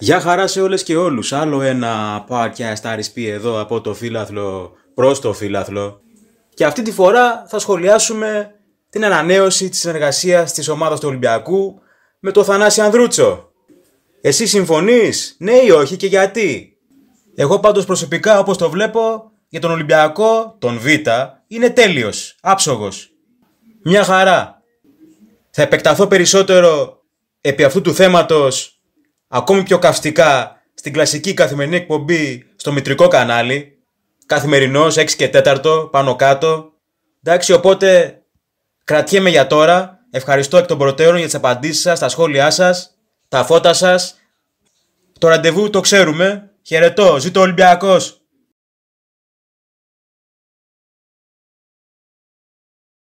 Γεια χαρά σε όλες και όλους. Άλλο ένα podcast RSP εδώ από το φύλαθλο προς το φύλαθλο. Και αυτή τη φορά θα σχολιάσουμε την ανανέωση της εργασίας της ομάδας του Ολυμπιακού με το Θανάση Ανδρούτσο. Εσύ συμφωνείς, ναι ή όχι και γιατί. Εγώ πάντως προσωπικά όπως το βλέπω για τον Ολυμπιακό, τον Β, είναι τέλειος, άψογος. Μια χαρά. Θα επεκταθώ περισσότερο επί αυτού του θέματος ακόμη πιο καυστικά στην κλασική καθημερινή εκπομπή στο μητρικό κανάλι, καθημερινός 6 και 4 πάνω κάτω. Εντάξει, οπότε κρατιέμαι για τώρα. Ευχαριστώ εκ των προτέρων για τις απαντήσεις σας, τα σχόλιά σας, τα φώτα σας. Το ραντεβού το ξέρουμε. Χαιρετώ, ζήτω ο Ολυμπιακός!